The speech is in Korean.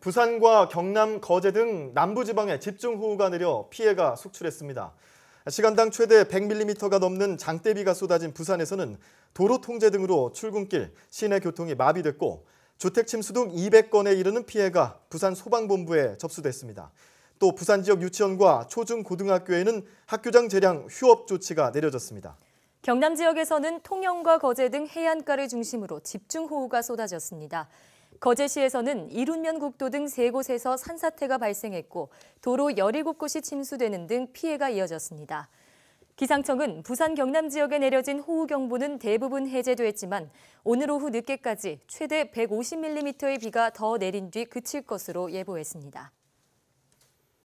부산과 경남, 거제 등 남부 지방에 집중호우가 내려 피해가 속출했습니다. 시간당 최대 100mm가 넘는 장대비가 쏟아진 부산에서는 도로 통제 등으로 출근길, 시내 교통이 마비됐고 주택 침수 등 200건에 이르는 피해가 부산 소방본부에 접수됐습니다. 또 부산 지역 유치원과 초중고등학교에는 학교장 재량 휴업 조치가 내려졌습니다. 경남 지역에서는 통영과 거제 등 해안가를 중심으로 집중호우가 쏟아졌습니다. 거제시에서는 이룬면 국도 등 세곳에서 산사태가 발생했고 도로 17곳이 침수되는 등 피해가 이어졌습니다. 기상청은 부산 경남 지역에 내려진 호우경보는 대부분 해제됐지만 오늘 오후 늦게까지 최대 150mm의 비가 더 내린 뒤 그칠 것으로 예보했습니다.